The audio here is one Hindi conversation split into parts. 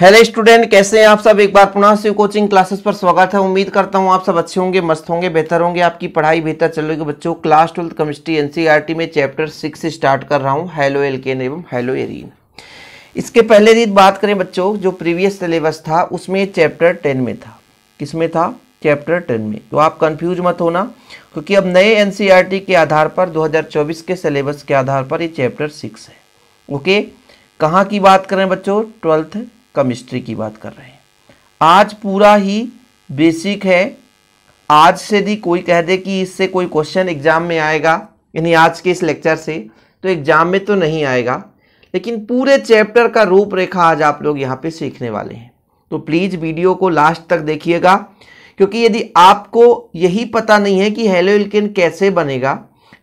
हेलो स्टूडेंट कैसे हैं आप सब एक बार पुनः से कोचिंग क्लासेस पर स्वागत है उम्मीद करता हूं आप सब अच्छे होंगे मस्त होंगे बेहतर होंगे आपकी पढ़ाई बेहतर चल रही है बच्चों क्लास ट्वेल्थ केमिस्ट्री एनसीईआरटी में चैप्टर सिक्स स्टार्ट कर रहा हूं हेलो एल्केन एवं हेलो एरिन इसके पहले दिन बात करें बच्चों जो प्रीवियस सिलेबस था उसमें चैप्टर टेन में था किस में था चैप्टर टेन में तो आप कन्फ्यूज मत होना क्योंकि अब नए एन e के आधार पर दो के सिलेबस के आधार पर ये चैप्टर सिक्स है ओके कहाँ की बात करें बच्चों ट्वेल्थ केमिस्ट्री की बात कर रहे हैं आज पूरा ही बेसिक है आज से यदि कोई कह दे कि इससे कोई क्वेश्चन एग्जाम में आएगा यानी आज के इस लेक्चर से तो एग्जाम में तो नहीं आएगा लेकिन पूरे चैप्टर का रूपरेखा आज आप लोग यहाँ पे सीखने वाले हैं तो प्लीज़ वीडियो को लास्ट तक देखिएगा क्योंकि यदि आपको यही पता नहीं है कि हेलो कैसे बनेगा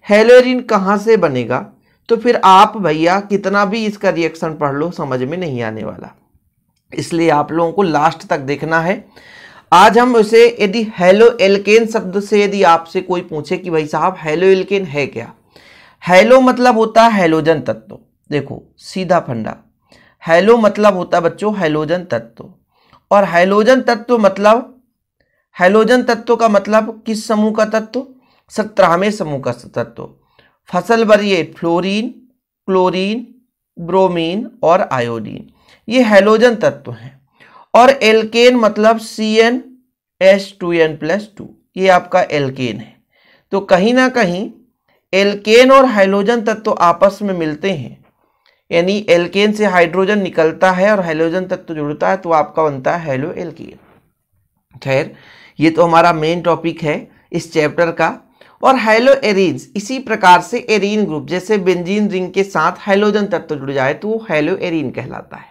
हेलो कहाँ से बनेगा तो फिर आप भैया कितना भी इसका रिएक्शन पढ़ लो समझ में नहीं आने वाला इसलिए आप लोगों को लास्ट तक देखना है आज हम उसे यदि हेलो एल्केन शब्द से यदि आपसे कोई पूछे कि भाई साहब हेलो एल्केन है क्या हेलो मतलब होता है हेलोजन तत्व देखो सीधा फंडा हेलो मतलब होता है बच्चों हेलोजन तत्व और हेलोजन तत्व मतलब हेलोजन तत्व का मतलब किस समूह का तत्व सत्रहवें समूह का तत्व फसल भरिए फ्लोरीन क्लोरीन ब्रोमीन और आयोडीन ये हेलोजन तत्व हैं और एल्केन मतलब C N S to N plus two ये आपका एल्केन है तो कहीं ना कहीं एल्केन और हाइलोजन तत्व आपस में मिलते हैं यानी एल्केन से हाइड्रोजन निकलता है और हाइलोजन तत्व जुड़ता है तो आपका बनता है हेलो एल्केन खैर ये तो हमारा मेन टॉपिक है इस चैप्टर का और हेलो एरीन्स इसी प्रकार से एरिन ग्रुप जैसे बेंजीन रिंग के साथ हाइलोजन तत्व जुड़ जाए तो वो हेलो एरीन कहलाता है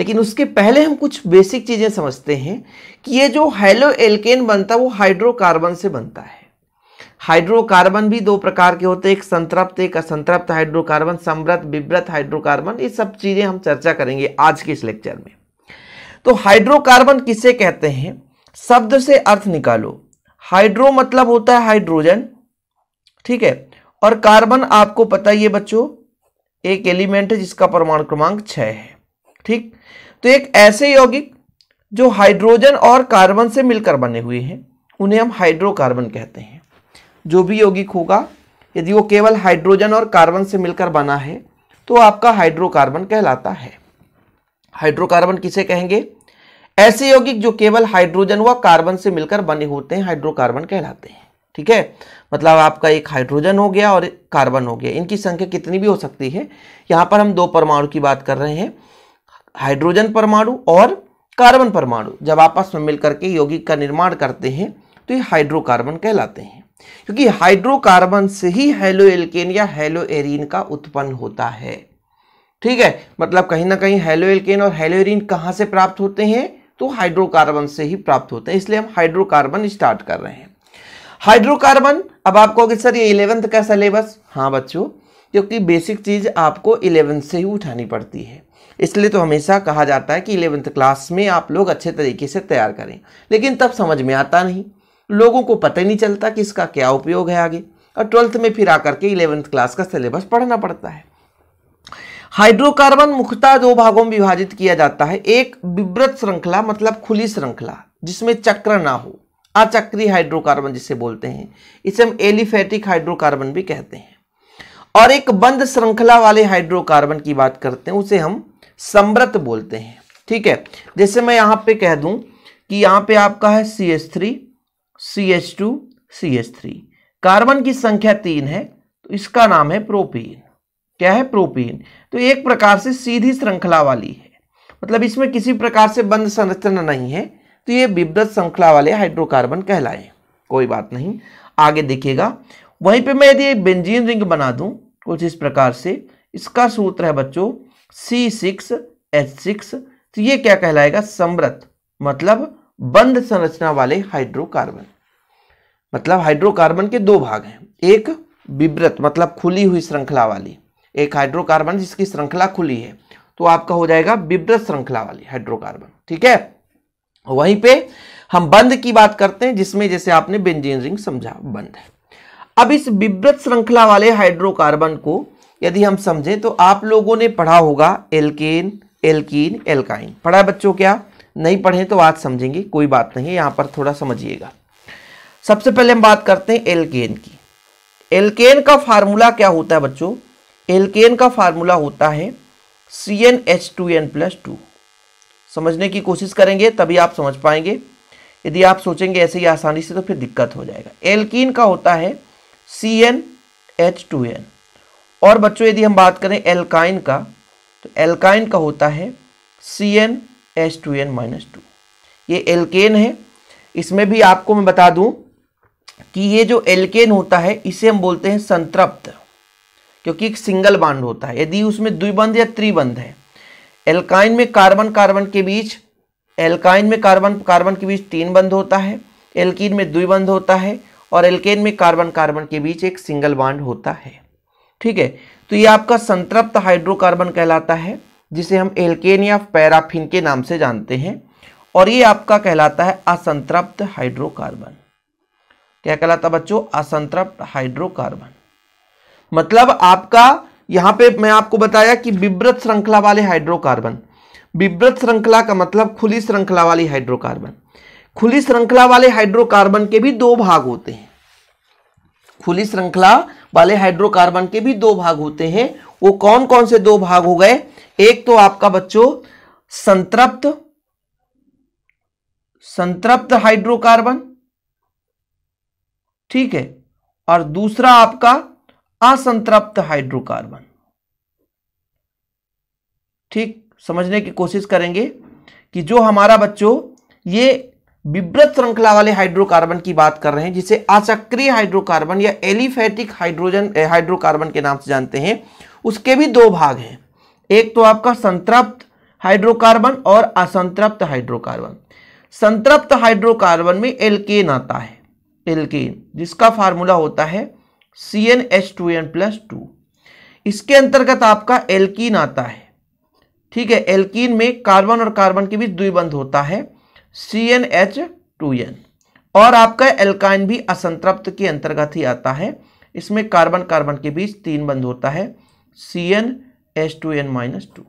लेकिन उसके पहले हम कुछ बेसिक चीज़ें समझते हैं कि ये जो हेलो एल्केन बनता है वो हाइड्रोकार्बन से बनता है हाइड्रोकार्बन भी दो प्रकार के होते हैं एक संतृप्त एक असंतृप्त हाइड्रोकार्बन समृत विव्रत हाइड्रोकार्बन ये सब चीज़ें हम चर्चा करेंगे आज के इस लेक्चर में तो हाइड्रोकार्बन किसे कहते हैं शब्द से अर्थ निकालो हाइड्रो मतलब होता है हाइड्रोजन ठीक है और कार्बन आपको पता ही है बच्चों एक एलिमेंट है जिसका परमाणु क्रमांक छः है ठीक तो एक ऐसे यौगिक जो हाइड्रोजन और कार्बन से मिलकर बने हुए हैं उन्हें हम हाइड्रोकार्बन कहते हैं जो भी यौगिक होगा यदि वो केवल हाइड्रोजन और कार्बन से मिलकर बना है तो आपका हाइड्रोकार्बन कहलाता है हाइड्रोकार्बन किसे कहेंगे ऐसे यौगिक जो केवल हाइड्रोजन व कार्बन से मिलकर बने होते हैं हाइड्रोकार्बन कहलाते हैं ठीक है मतलब आपका एक हाइड्रोजन हो गया और कार्बन हो गया इनकी संख्या कितनी भी हो सकती है यहाँ पर हम दो परमाणु की बात कर रहे हैं हाइड्रोजन परमाणु और कार्बन परमाणु जब आपस में मिलकर के यौगिक का निर्माण करते हैं तो ये हाइड्रोकार्बन कहलाते हैं क्योंकि हाइड्रोकार्बन से ही हेलो एल्केन या हेलो एरीन का उत्पन्न होता है ठीक है मतलब कहीं ना कहीं हेलो एल्केन और हेलो एरीन कहाँ से प्राप्त होते हैं तो हाइड्रोकार्बन से ही प्राप्त होते हैं इसलिए हम हाइड्रोकार्बन स्टार्ट कर रहे हैं हाइड्रोकार्बन अब आप कहोगे सर ये इलेवेंथ का सिलेबस हाँ बच्चों क्योंकि बेसिक चीज़ आपको इलेवेंथ से ही उठानी पड़ती है इसलिए तो हमेशा कहा जाता है कि इलेवेंथ क्लास में आप लोग अच्छे तरीके से तैयार करें लेकिन तब समझ में आता नहीं लोगों को पता ही नहीं चलता कि इसका क्या उपयोग है आगे और ट्वेल्थ में फिर आकर के इलेवेंथ क्लास का सिलेबस पढ़ना पड़ता है हाइड्रोकार्बन मुख्यतः दो भागों में विभाजित किया जाता है एक विव्रत श्रृंखला मतलब खुली श्रृंखला जिसमें चक्र ना हो अचक्री हाइड्रोकार्बन जिसे बोलते हैं इसे हम एलिफेटिक हाइड्रोकार्बन भी कहते हैं और एक बंद श्रृंखला वाले हाइड्रोकार्बन की बात करते हैं उसे हम समृत बोलते हैं ठीक है जैसे मैं यहाँ पे कह दूं कि यहाँ पे आपका है C H three C H two C H three carbon की संख्या तीन है तो इसका नाम है प्रोपीन क्या है प्रोपीन तो एक प्रकार से सीधी श्रृंखला वाली है मतलब इसमें किसी प्रकार से बंद संरचना नहीं है तो ये विवृत श्रृंखला वाले हाइड्रोकार्बन कहलाए कोई बात नहीं आगे देखिएगा वहीं पे मैं यदि बेंजीन रिंग बना दूं कुछ इस प्रकार से इसका सूत्र है बच्चों सी सिक्स एच सिक्स तो ये क्या कहलाएगा समृत मतलब बंद संरचना वाले हाइड्रोकार्बन मतलब हाइड्रोकार्बन के दो भाग हैं एक विव्रत मतलब खुली हुई श्रृंखला वाली एक हाइड्रोकार्बन जिसकी श्रृंखला खुली है तो आपका हो जाएगा विव्रत श्रृंखला वाली हाइड्रोकार्बन ठीक है वहीं पे हम बंद की बात करते हैं जिसमें जैसे आपने बेंजीन रिंग समझा बंद है अब इस विव्रत श्रृंखला वाले हाइड्रोकार्बन को यदि हम समझें तो आप लोगों ने पढ़ा होगा एल्केन एल्कीन एल्काइन पढ़ा बच्चों क्या नहीं पढ़े तो आज समझेंगे कोई बात नहीं यहाँ पर थोड़ा समझिएगा सबसे पहले हम बात करते हैं एल्केन की एल्केन का फार्मूला क्या होता है बच्चों एल्केन का फार्मूला होता है C N H two N plus two समझने की कोशिश करेंगे तभी आप समझ पाएंगे यदि आप सोचेंगे ऐसे ही आसानी से तो फिर दिक्कत हो जाएगा एल्कीन का होता है C N H two N और बच्चों यदि हम बात करें एल्काइन का तो एल्काइन का होता है C N S to N minus two ये एल्केन है इसमें भी आपको मैं बता दूं कि ये जो एल्केन होता है इसे हम बोलते हैं संतृप्त क्योंकि एक सिंगल बांड होता है यदि उसमें द्विबंध या त्रिबंध है एल्काइन में कार्बन कार्बन के बीच एल्काइन में कार्बन कार्बन के बीच तीन बंध होता है एल्किन में द्विबंध होता है और एल्केन में कार्बन कार्बन के बीच एक सिंगल बांड होता है ठीक है तो ये आपका संतृप्त हाइड्रोकार्बन कहलाता है जिसे हम एल्केन या पैराफिन के नाम से जानते हैं और ये आपका कहलाता है असंतृप्त हाइड्रोकार्बन क्या कहलाता बच्चों असंतृप्त हाइड्रोकार्बन मतलब आपका यहां पे मैं आपको बताया कि विव्रत श्रृंखला वाले हाइड्रोकार्बन विव्रत श्रृंखला का मतलब खुली श्रृंखला वाली हाइड्रोकार्बन खुली श्रृंखला वाले हाइड्रोकार्बन के भी दो भाग होते हैं खुली श्रृंखला वाले हाइड्रोकार्बन के भी दो भाग होते हैं वो कौन कौन से दो भाग हो गए एक तो आपका बच्चों संतृप्त संतृप्त हाइड्रोकार्बन ठीक है और दूसरा आपका असंतृप्त हाइड्रोकार्बन ठीक समझने की कोशिश करेंगे कि जो हमारा बच्चों ये विव्रत श्रृंखला वाले हाइड्रोकार्बन की बात कर रहे हैं जिसे अचक्रीय हाइड्रोकार्बन या एलिफेटिक हाइड्रोजन हाइड्रोकार्बन के नाम से जानते हैं उसके भी दो भाग हैं एक तो आपका संतृप्त हाइड्रोकार्बन और असंतृप्त हाइड्रोकार्बन संतृप्त हाइड्रोकार्बन में एल्केन आता है एल्केन जिसका फार्मूला होता है C N H two N plus two इसके अंतर्गत आपका एल्कीन आता है ठीक है एल्कीन में कार्बन और कार्बन के बीच द्विबंध होता है C N H two N और आपका एल्काइन भी असंतृप्त के अंतर्गत ही आता है इसमें कार्बन कार्बन के बीच तीन बंद होता है C N H two N minus two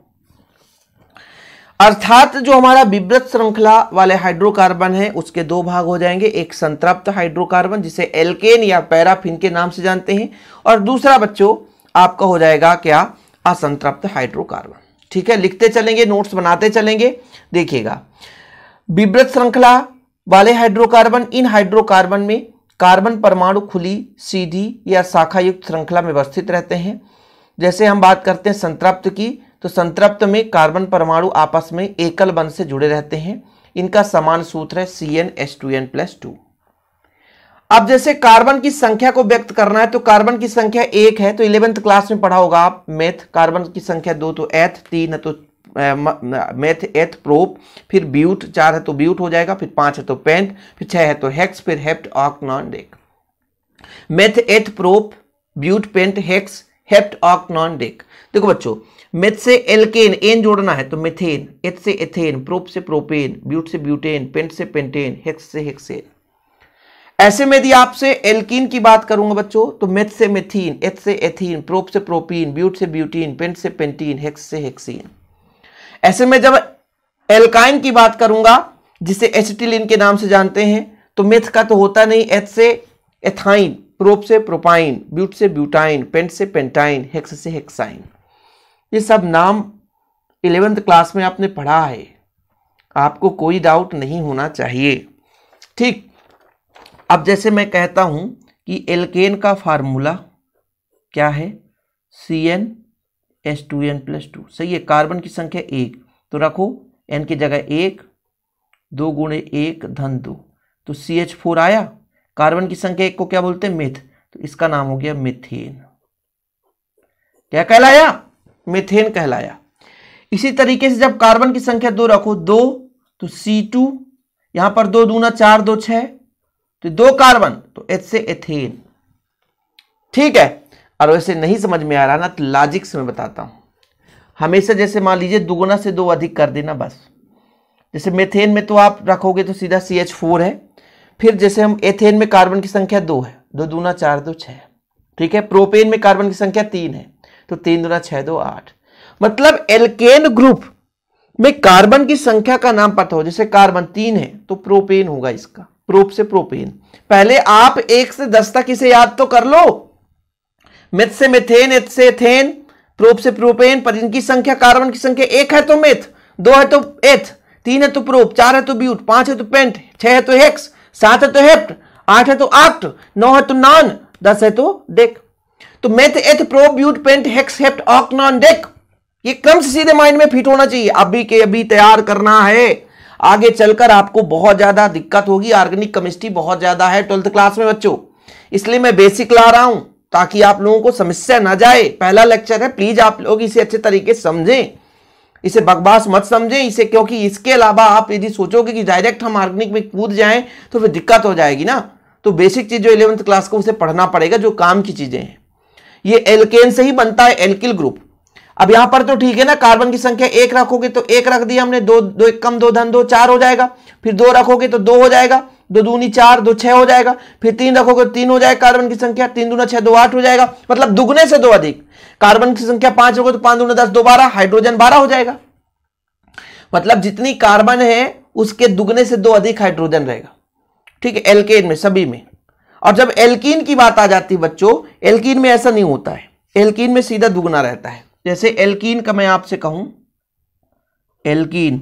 अर्थात जो हमारा विव्रत श्रृंखला वाले हाइड्रोकार्बन है उसके दो भाग हो जाएंगे एक संतृप्त हाइड्रोकार्बन जिसे एल्केन या पैराफिन के नाम से जानते हैं और दूसरा बच्चों आपका हो जाएगा क्या असंतृप्त हाइड्रोकार्बन ठीक है लिखते चलेंगे नोट्स बनाते चलेंगे देखिएगा विव्रत श्रृंखला वाले हाइड्रोकार्बन इन हाइड्रोकार्बन में कार्बन परमाणु खुली सीधी या शाखायुक्त श्रृंखला में व्यवस्थित रहते हैं जैसे हम बात करते हैं संतृप्त की तो संतृप्त में कार्बन परमाणु आपस में एकल बन से जुड़े रहते हैं इनका समान सूत्र है C N S to N plus two अब जैसे कार्बन की संख्या को व्यक्त करना है तो कार्बन की संख्या एक है तो इलेवेंथ क्लास में पढ़ा होगा आप मैथ कार्बन की संख्या दो तो एथ तीन तो मेथ एथ प्रोप फिर ब्यूट चार है तो ब्यूट हो जाएगा फिर पांच है तो पेंट फिर छह है तो हेक्स फिर hept oct non dec meth eth prop but pent hex hept oct non dec देखो बच्चों मेथ से एल्केन एन जोड़ना है तो मेथेन एथ से एथेन प्रोप से प्रोपेन ब्यूट से ब्यूटेन पेंट से पेंटेन हेक्स से हेक्सेन ऐसे में यदि आपसे एल्कीन की बात करूंगा बच्चों तो मेथ से मेथीन एथ से एथीन प्रोप से प्रोपीन ब्यूट से ब्यूटीन पेंट से पेंटीन हेक्स से हेक्सीन ऐसे में जब एल्काइन की बात करूंगा जिसे एसिटिलिन के नाम से जानते हैं तो मेथ का तो होता नहीं एथ से एथाइन प्रोप से प्रोपाइन ब्यूट से ब्यूटाइन पेंट से पेंटाइन हेक्स से हेक्साइन ये सब नाम इलेवेंथ क्लास में आपने पढ़ा है आपको कोई डाउट नहीं होना चाहिए ठीक अब जैसे मैं कहता हूं कि एल्केन का फार्मूला क्या है C N S to N plus two सही है कार्बन की संख्या एक तो रखो एन की जगह एक दो गुणे एक धन दो तो सी एच फोर आया कार्बन की संख्या एक को क्या बोलते हैं मिथ तो इसका नाम हो गया मिथेन क्या कहलाया मिथेन कहलाया इसी तरीके से जब कार्बन की संख्या दो रखो दो तो सी टू यहां पर दो दूना चार दो छह तो दो कार्बन तो एच से एथेन ठीक है और वैसे नहीं समझ में आ रहा ना तो लॉजिक से मैं बताता हूँ हमेशा जैसे मान लीजिए दुगुना से दो अधिक कर देना बस जैसे मेथेन में तो आप रखोगे तो सीधा सी एच फोर है फिर जैसे हम एथेन में कार्बन की संख्या दो है दो दूना चार दो छः ठीक है प्रोपेन में कार्बन की संख्या तीन है तो तीन दूना छः दो आठ मतलब एल्केन ग्रुप में कार्बन की संख्या का नाम पता हो जैसे कार्बन तीन है तो प्रोपेन होगा इसका प्रोप से प्रोपेन पहले आप एक से दस तक इसे याद तो कर लो मिथ से मिथेन एथ से एथेन प्रोप से प्रोपेन पर इनकी संख्या कार्बन की संख्या एक है तो मिथ दो है तो एथ तीन है तो प्रोप चार है तो ब्यूट पांच है तो पेंट छह है तो हेक्स सात है तो हेप्ट आठ है तो आक्ट नौ है तो नॉन दस है तो डेक तो meth eth prop but pent hex hept oct non dec ये क्रम से सीधे माइंड में फिट होना चाहिए अभी के अभी तैयार करना है आगे चलकर आपको बहुत ज्यादा दिक्कत होगी ऑर्गेनिक केमिस्ट्री बहुत ज्यादा है ट्वेल्थ क्लास में बच्चों इसलिए मैं बेसिक ला रहा हूं ताकि आप लोगों को समस्या ना जाए पहला लेक्चर है प्लीज आप लोग इसे अच्छे तरीके से समझें इसे बकवास मत समझें इसे क्योंकि इसके अलावा आप यदि सोचोगे कि डायरेक्ट हम ऑर्गेनिक में कूद जाएं तो फिर दिक्कत हो जाएगी ना तो बेसिक चीज जो इलेवंथ क्लास को उसे पढ़ना पड़ेगा जो काम की चीजें हैं ये एल्केन से ही बनता है एल्किल ग्रुप अब यहां पर तो ठीक है ना कार्बन की संख्या एक रखोगे तो एक रख दिया हमने दो दो एक कम दो धन दो चार हो जाएगा फिर दो रखोगे तो दो हो जाएगा दो दूनी चार दो छह हो जाएगा फिर तीन रखोगे तीन हो जाएगा कार्बन की संख्या तीन दूना छह दो आठ हो जाएगा मतलब दुगने से दो अधिक कार्बन की संख्या पांच होगी तो पांच दूना दस दो बारह हाइड्रोजन बारह हो जाएगा मतलब जितनी कार्बन है उसके दुगने से दो अधिक हाइड्रोजन रहेगा ठीक है एल्केन में सभी में और जब एल्कीन की बात आ जाती है बच्चों एल्कीन में ऐसा नहीं होता है एल्कीन में सीधा दुगना रहता है जैसे एल्कीन का मैं आपसे कहूं एल्कीन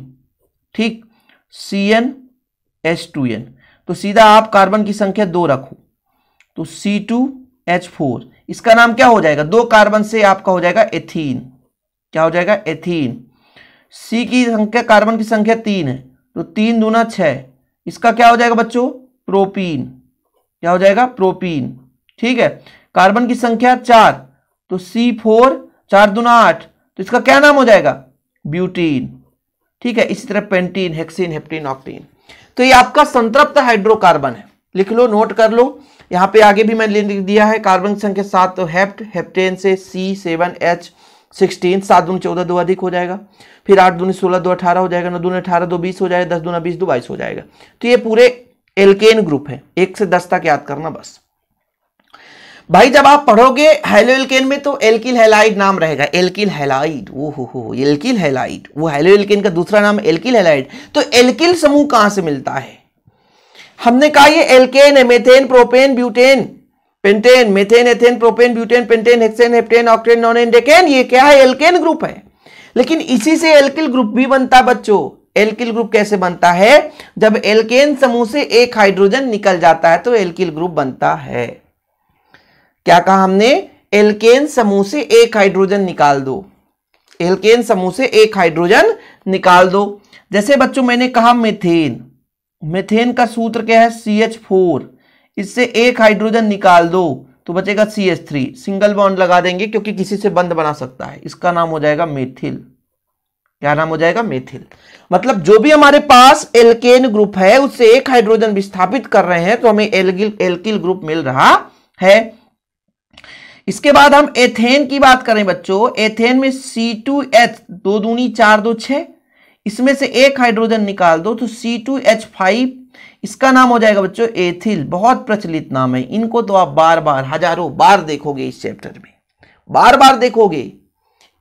ठीक C N S to N तो सीधा आप कार्बन की संख्या दो रखो तो सी टू एच फोर इसका नाम क्या हो जाएगा दो कार्बन से आपका हो जाएगा एथीन क्या हो जाएगा एथीन सी की संख्या कार्बन की संख्या तीन है तो तीन दूना छः इसका क्या हो जाएगा बच्चों प्रोपीन क्या हो जाएगा प्रोपीन ठीक है कार्बन की संख्या चार तो सी फोर चार दूना आठ तो इसका क्या नाम हो जाएगा ब्यूटीन ठीक है इसी तरह पेंटीन हेक्सीन हेप्टीन ऑक्टीन तो ये आपका संतृप्त हाइड्रोकार्बन है लिख लो नोट कर लो यहाँ पे आगे भी मैंने लिख दिया है कार्बन संख्या तो सात तो हेप्ट हेप्टेन से सी सेवन एच सिक्सटीन सात दून चौदह दो अधिक हो जाएगा फिर आठ दून सोलह दो अठारह हो जाएगा नौ दून अठारह दो बीस हो जाएगा दस दून बीस दो बाईस हो जाएगा तो ये पूरे एल्केन ग्रुप है एक से दस तक याद करना बस भाई जब आप पढ़ोगे हेलो एल्केन में तो एल्किल हेलाइड नाम रहेगा एल्किल हेलाइड वो हो हो एल्किल हेलाइड वो हेलो एल्केन का दूसरा नाम एल्किल हेलाइड तो एल्किल समूह कहां से मिलता है हमने कहा ये एल्केन है methane propane butane pentane methane ethane propane butane pentane hexane heptane octane non undecane ये क्या है एल्केन ग्रुप है लेकिन इसी से एल्किल ग्रुप भी बनता बच्चों एल्किल ग्रुप कैसे बनता है जब एल्केन समूह से एक हाइड्रोजन निकल जाता है तो एल्किल ग्रुप बनता है क्या कहा हमने एल्केन समूह से एक हाइड्रोजन निकाल दो एल्केन समूह से एक हाइड्रोजन निकाल दो जैसे बच्चों मैंने कहा मेथेन मेथेन का सूत्र क्या है सी एच फोर इससे एक हाइड्रोजन निकाल दो तो बचेगा C H three single bond लगा देंगे क्योंकि किसी से बंद बना सकता है इसका नाम हो जाएगा मेथिल क्या नाम हो जाएगा मेथिल मतलब जो भी हमारे पास एल्केन ग्रुप है उससे एक हाइड्रोजन विस्थापित कर रहे हैं तो हमें एल्गिल एल्किल ग्रुप मिल रहा है इसके बाद हम एथेन की बात करें बच्चों एथेन में सी टू एच दो दूनी चार दो छ इसमें से एक हाइड्रोजन निकाल दो तो सी टू एच फाइव इसका नाम हो जाएगा बच्चों एथिल बहुत प्रचलित नाम है इनको तो आप बार बार हजारों बार देखोगे इस चैप्टर में बार बार देखोगे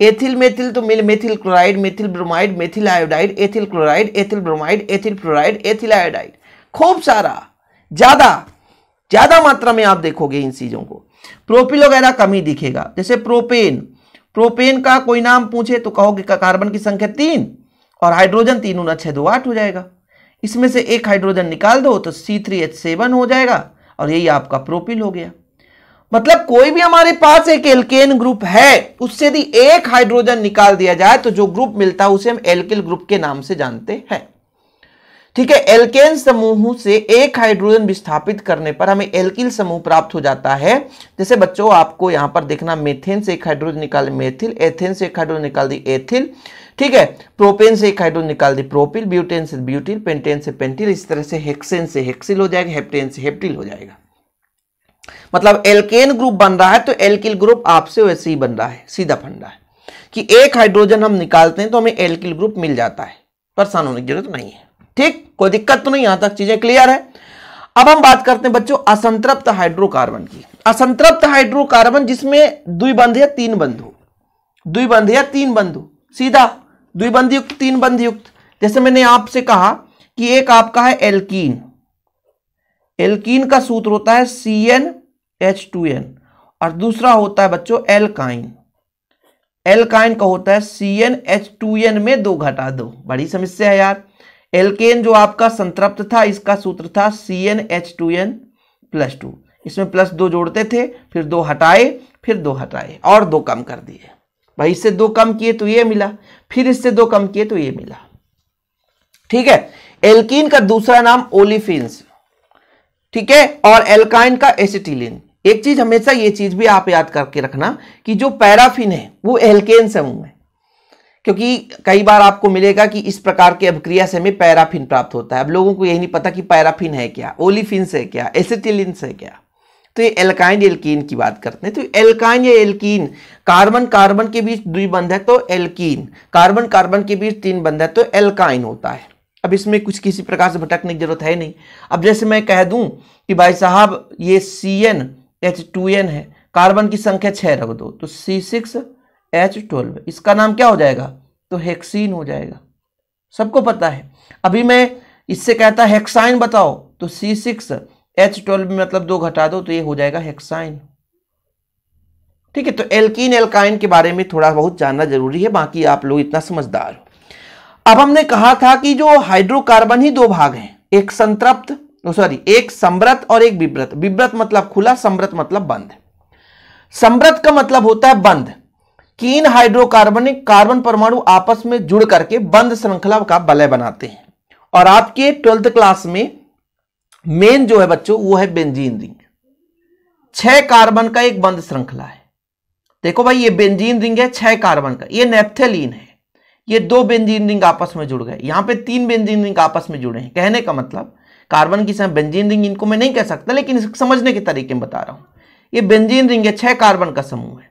एथिल मेथिल तो मिल methyl chloride methyl bromide methyl iodide ethyl chloride ethyl bromide ethyl fluoride ethyl iodide खूब सारा ज़्यादा ज्यादा मात्रा में आप देखोगे इन चीजों को प्रोपिल वगैरह कम ही दिखेगा जैसे प्रोपेन प्रोपेन का कोई नाम पूछे तो कहोगे का कार्बन की संख्या तीन और हाइड्रोजन तीन उन छः दो आठ हो जाएगा इसमें से एक हाइड्रोजन निकाल दो तो सी थ्री एच सेवन हो जाएगा और यही आपका प्रोपिल हो गया मतलब कोई भी हमारे पास एक एल्केन ग्रुप है उससे यदि एक हाइड्रोजन निकाल दिया जाए तो जो ग्रुप मिलता है उसे हम एल्किल ग्रुप के नाम से जानते हैं ठीक है एल्केन समूह से एक हाइड्रोजन विस्थापित करने पर हमें एल्किल समूह प्राप्त हो जाता है जैसे बच्चों आपको यहां पर देखना मेथेन से एक हाइड्रोजन निकाल मेथिल एथेन से एक हाइड्रोजन निकाल दी एथिल ठीक है प्रोपेन से एक हाइड्रोजन निकाल दी प्रोपिल ब्यूटेन से ब्यूटिल पेंटेन से पेंटिल इस तरह से हेक्सेन से हेक्सिल हो जाएगा हेप्टेन से हेप्टिल हो जाएगा मतलब एल्केन ग्रुप बन रहा है तो एल्किल ग्रुप आपसे वैसे ही बन रहा है सीधा फंडा है कि एक हाइड्रोजन हम निकालते हैं तो हमें एल्किल ग्रुप मिल जाता है परेशान होने की जरूरत नहीं है ठीक कोई दिक्कत तो नहीं यहां तक चीजें क्लियर है अब हम बात करते हैं बच्चों असंतृप्त हाइड्रोकार्बन की असंतृप्त हाइड्रोकार्बन जिसमें द्विबंध या तीन बंधु द्विबंध या तीन बंधु सीधा द्विबंध युक्त तीन बंध युक्त जैसे मैंने आपसे कहा कि एक आपका है एल्कीन एल्कीन का सूत्र होता है C N H two N और दूसरा होता है बच्चों एल्काइन एल्काइन का होता है C N H two N में दो घटा दो बड़ी समस्या है यार एल्केन जो आपका संतृप्त था इसका सूत्र था C N H two N plus two इसमें प्लस दो जोड़ते थे फिर दो हटाए फिर दो हटाए और दो कम कर दिए भाई इससे दो कम किए तो ये मिला फिर इससे दो कम किए तो ये मिला ठीक है एल्कीन का दूसरा नाम ओलिफिन्स ठीक है और एल्काइन का एसिटिलिन एक चीज हमेशा ये चीज भी आप याद करके रखना कि जो पैराफिन है वो एल्केन समूह है क्योंकि कई बार आपको मिलेगा कि इस प्रकार के अभिक्रिया से हमें पैराफिन प्राप्त होता है अब लोगों को यही नहीं पता कि पैराफिन है क्या ओलिफिन है क्या एसिटिलिन है क्या तो ये एल्काइन एल्कीन की बात करते हैं तो एल्काइन या एल्कीन कार्बन कार्बन के बीच द्विबंध है तो एल्कीन कार्बन कार्बन के बीच तीन बंध है तो एल्काइन होता है अब इसमें कुछ किसी प्रकार से भटकने की जरूरत है नहीं अब जैसे मैं कह दूं कि भाई साहब ये C N H two N है कार्बन की संख्या छः रख दो तो सी सिक्स एच ट्वेल्व इसका नाम क्या हो जाएगा तो हेक्सीन हो जाएगा सबको पता है अभी मैं इससे कहता हेक्साइन बताओ तो सी सिक्स एच ट्वेल्व में मतलब दो घटा दो तो ये हो जाएगा हेक्साइन ठीक है तो एल्कीन एल्काइन के बारे में थोड़ा बहुत जानना जरूरी है बाकी आप लोग इतना समझदार हो अब हमने कहा था कि जो हाइड्रोकार्बन ही दो भाग हैं एक संतृप्त सॉरी एक समृत और एक विव्रत विव्रत मतलब खुला समृत मतलब बंद समृत का मतलब होता है बंद कीन हाइड्रोकार्बनिक कार्बन परमाणु आपस में जुड़ करके बंद श्रृंखला का बलय बनाते हैं और आपके ट्वेल्थ क्लास में मेन जो है बच्चों वो है बेंजीन रिंग छह कार्बन का एक बंद श्रृंखला है देखो भाई ये बेंजीन रिंग है छह कार्बन का ये नेप्थेलिन है ये दो बेंजीन रिंग आपस में जुड़ गए यहां पे तीन बेंजीन रिंग आपस में जुड़े हैं कहने का मतलब कार्बन की समय बेंजीन रिंग इनको मैं नहीं कह सकता लेकिन समझने के तरीके में बता रहा हूं ये बेंजीन रिंग है छह कार्बन का समूह है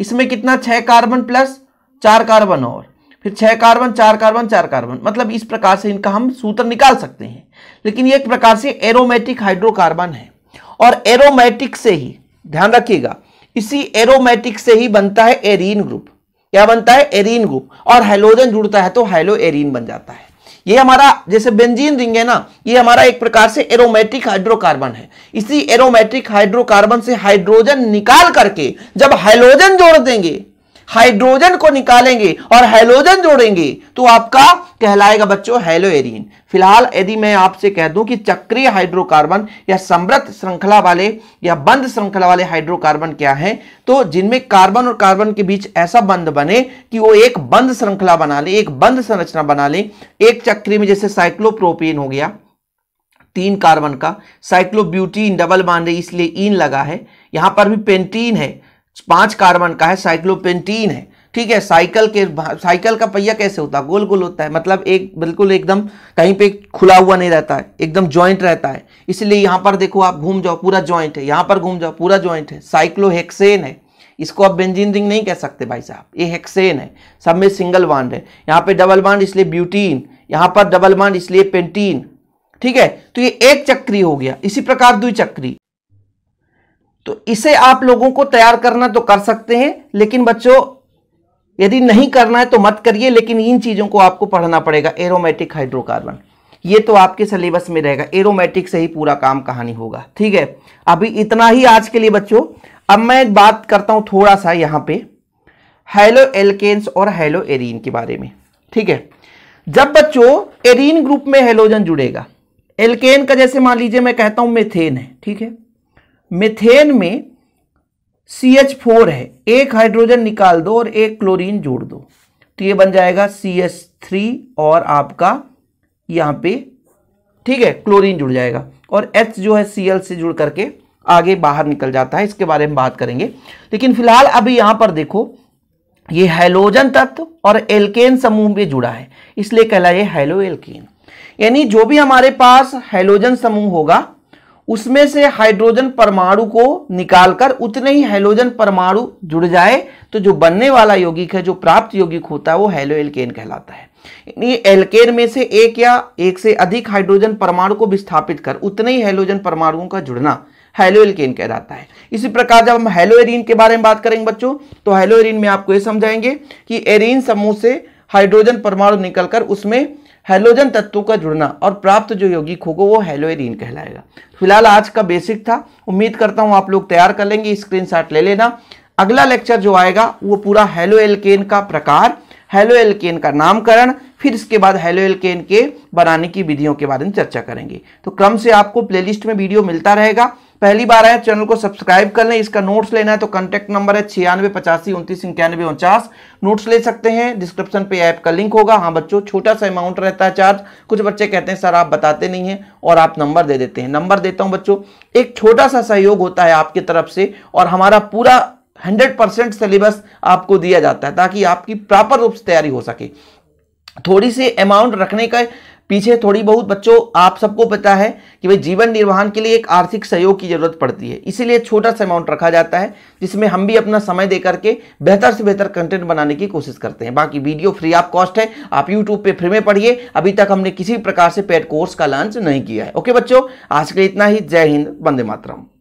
इसमें कितना छह कार्बन प्लस चार कार्बन और फिर छह कार्बन चार कार्बन चार कार्बन मतलब इस प्रकार से इनका हम सूत्र निकाल सकते हैं लेकिन ये एक प्रकार से एरोमेटिक हाइड्रोकार्बन है और एरोमेटिक से ही ध्यान रखिएगा इसी एरोमेटिक से ही बनता है एरीन ग्रुप क्या बनता है एरीन ग्रुप और हाइलोजन जुड़ता है तो हाइलो एरीन बन जाता है ये हमारा जैसे बेंजीन रिंग है ना ये हमारा एक प्रकार से एरोमेटिक हाइड्रोकार्बन है इसी एरोमेटिक हाइड्रोकार्बन से हाइड्रोजन निकाल करके जब हाइड्रोजन जोड़ देंगे हाइड्रोजन को निकालेंगे और हेलोजन जोड़ेंगे तो आपका कहलाएगा बच्चों हेलो फिलहाल यदि मैं आपसे कह दूं कि चक्रीय हाइड्रोकार्बन या समृद्ध श्रृंखला वाले या बंद श्रृंखला वाले हाइड्रोकार्बन क्या हैं तो जिनमें कार्बन और कार्बन के बीच ऐसा बंद बने कि वो एक बंद श्रृंखला बना ले एक बंद संरचना बना ले एक चक्री में जैसे साइक्लोप्रोपेन हो गया तीन कार्बन का साइक्लोब्यूटीन डबल बांधे इसलिए इन लगा है यहां पर भी पेंटीन है पांच कार्बन का है साइक्लोपेंटीन है ठीक है साइकिल के साइकिल का पहिया कैसे होता है गोल गोल होता है मतलब एक बिल्कुल एकदम कहीं पे खुला हुआ नहीं रहता है एकदम जॉइंट रहता है इसलिए यहां पर देखो आप घूम जाओ पूरा जॉइंट है यहां पर घूम जाओ पूरा जॉइंट है साइक्लोहेक्सेन है इसको आप बेंजीन रिंग नहीं कह सकते भाई साहब ये हेक्सेन है सब में सिंगल बांड है यहाँ पे डबल बांड इसलिए ब्यूटीन यहाँ पर डबल बांड इसलिए पेंटीन ठीक है तो ये एक चक्री हो गया इसी प्रकार द्विचक्री तो इसे आप लोगों को तैयार करना तो कर सकते हैं लेकिन बच्चों यदि नहीं करना है तो मत करिए लेकिन इन चीज़ों को आपको पढ़ना पड़ेगा एरोमेटिक हाइड्रोकार्बन ये तो आपके सिलेबस में रहेगा एरोमेटिक से ही पूरा काम कहानी होगा ठीक है अभी इतना ही आज के लिए बच्चों अब मैं बात करता हूं थोड़ा सा यहां पे हेलो एल्केन्स और हेलो एरीन के बारे में ठीक है जब बच्चों एरीन ग्रुप में हेलोजन जुड़ेगा एल्केन का जैसे मान लीजिए मैं कहता हूं मेथेन है ठीक है मिथेन में सी एच फोर है एक हाइड्रोजन निकाल दो और एक क्लोरीन जोड़ दो तो ये बन जाएगा सी एच थ्री और आपका यहाँ पे ठीक है क्लोरीन जुड़ जाएगा और एच जो है सी एल से जुड़ करके आगे बाहर निकल जाता है इसके बारे में बात करेंगे लेकिन फिलहाल अभी यहाँ पर देखो ये हेलोजन तत्व और एल्केन समूह में जुड़ा है इसलिए कहला ये हेलो एल्केन यानी जो भी हमारे पास हेलोजन समूह होगा उसमें से हाइड्रोजन परमाणु को निकालकर उतने ही हेलोजन परमाणु जुड़ जाए तो जो बनने वाला यौगिक है जो प्राप्त यौगिक होता है वो हेलो एल्केन कहलाता है एल्केन में से एक या एक से अधिक हाइड्रोजन परमाणु को विस्थापित कर उतने ही हेलोजन परमाणुओं का जुड़ना हेलो एल्केन कहलाता है इसी प्रकार जब हम हेलो एरीन के बारे में बात करेंगे बच्चों तो हेलो में आपको यह समझाएंगे कि एरिन समूह से हाइड्रोजन परमाणु निकलकर उसमें हेलोजन तत्वों का जुड़ना और प्राप्त जो यौगिक होगा वो हेलोएरीन कहलाएगा फिलहाल आज का बेसिक था उम्मीद करता हूँ आप लोग तैयार कर लेंगे स्क्रीन ले लेना अगला लेक्चर जो आएगा वो पूरा हेलो एल्केन का प्रकार हेलो एल्केन का नामकरण फिर इसके बाद हेलो एल्केन के बनाने की विधियों के बारे में चर्चा करेंगे तो क्रम से आपको प्लेलिस्ट में वीडियो मिलता रहेगा पहली बार आए चैनल को सब्सक्राइब कर लें इसका नोट्स लेना है तो कॉन्टैक्ट नंबर है छियानवे पचासी उनतीस इक्यानवे उनचास नोट्स ले सकते हैं डिस्क्रिप्शन पे ऐप का लिंक होगा हाँ बच्चों छोटा सा अमाउंट रहता है चार्ज कुछ बच्चे कहते हैं सर आप बताते नहीं हैं और आप नंबर दे देते हैं नंबर देता हूँ बच्चों एक छोटा सा सहयोग होता है आपकी तरफ से और हमारा पूरा हंड्रेड परसेंट सिलेबस आपको दिया जाता है ताकि आपकी प्रॉपर रूप से तैयारी हो सके थोड़ी सी अमाउंट रखने का पीछे थोड़ी बहुत बच्चों आप सबको पता है कि भाई जीवन निर्वाहन के लिए एक आर्थिक सहयोग की जरूरत पड़ती है इसीलिए छोटा सा अमाउंट रखा जाता है जिसमें हम भी अपना समय दे करके बेहतर से बेहतर कंटेंट बनाने की कोशिश करते हैं बाकी वीडियो फ्री ऑफ कॉस्ट है आप यूट्यूब पे फ्री में पढ़िए अभी तक हमने किसी प्रकार से पेड कोर्स का लॉन्च नहीं किया है ओके बच्चों आज के लिए इतना ही जय हिंद वंदे मातरम